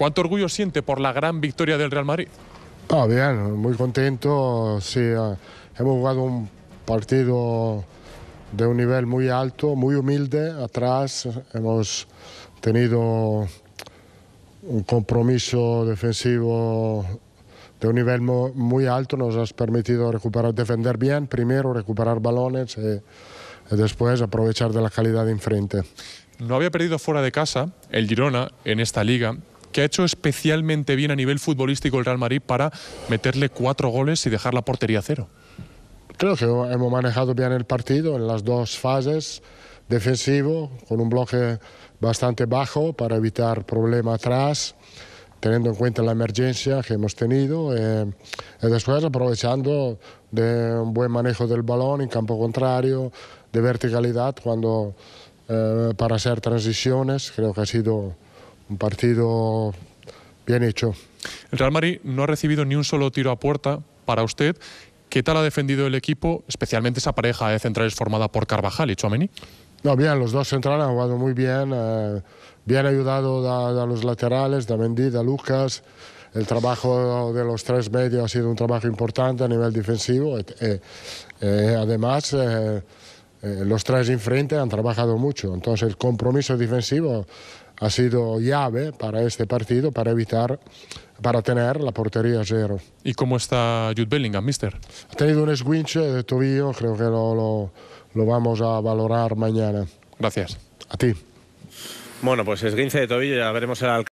¿Cuánto orgullo siente por la gran victoria del Real Madrid? Ah, bien, muy contento. Sí, ah, hemos jugado un partido de un nivel muy alto, muy humilde. Atrás hemos tenido un compromiso defensivo de un nivel muy alto, nos has permitido recuperar, defender bien, primero recuperar balones eh, y después aprovechar de la calidad de enfrente. No había perdido fuera de casa el Girona en esta liga que ha hecho especialmente bien a nivel futbolístico el Real Madrid para meterle cuatro goles y dejar la portería a cero? Creo que hemos manejado bien el partido en las dos fases, defensivo, con un bloque bastante bajo para evitar problemas atrás, teniendo en cuenta la emergencia que hemos tenido, eh, y después aprovechando de un buen manejo del balón en campo contrario, de verticalidad cuando, eh, para hacer transiciones, creo que ha sido un partido bien hecho. El Real Madrid no ha recibido ni un solo tiro a puerta para usted. ¿Qué tal ha defendido el equipo, especialmente esa pareja de centrales formada por Carvajal y Chouameni? No, bien, los dos centrales han jugado muy bien, eh, bien ayudado a, los laterales, de Mendy, de Lucas. El trabajo de los tres medios ha sido un trabajo importante a nivel defensivo. Eh, eh, además, los tres enfrente han trabajado mucho, entonces el compromiso defensivo ha sido llave para este partido, para evitar, para tener la portería cero. ¿Y cómo está Jude Bellingham, mister? Ha tenido un esguince de tobillo, creo que lo, lo, vamos a valorar mañana. Gracias. A ti. Bueno, pues esguince de tobillo, ya veremos el alcance.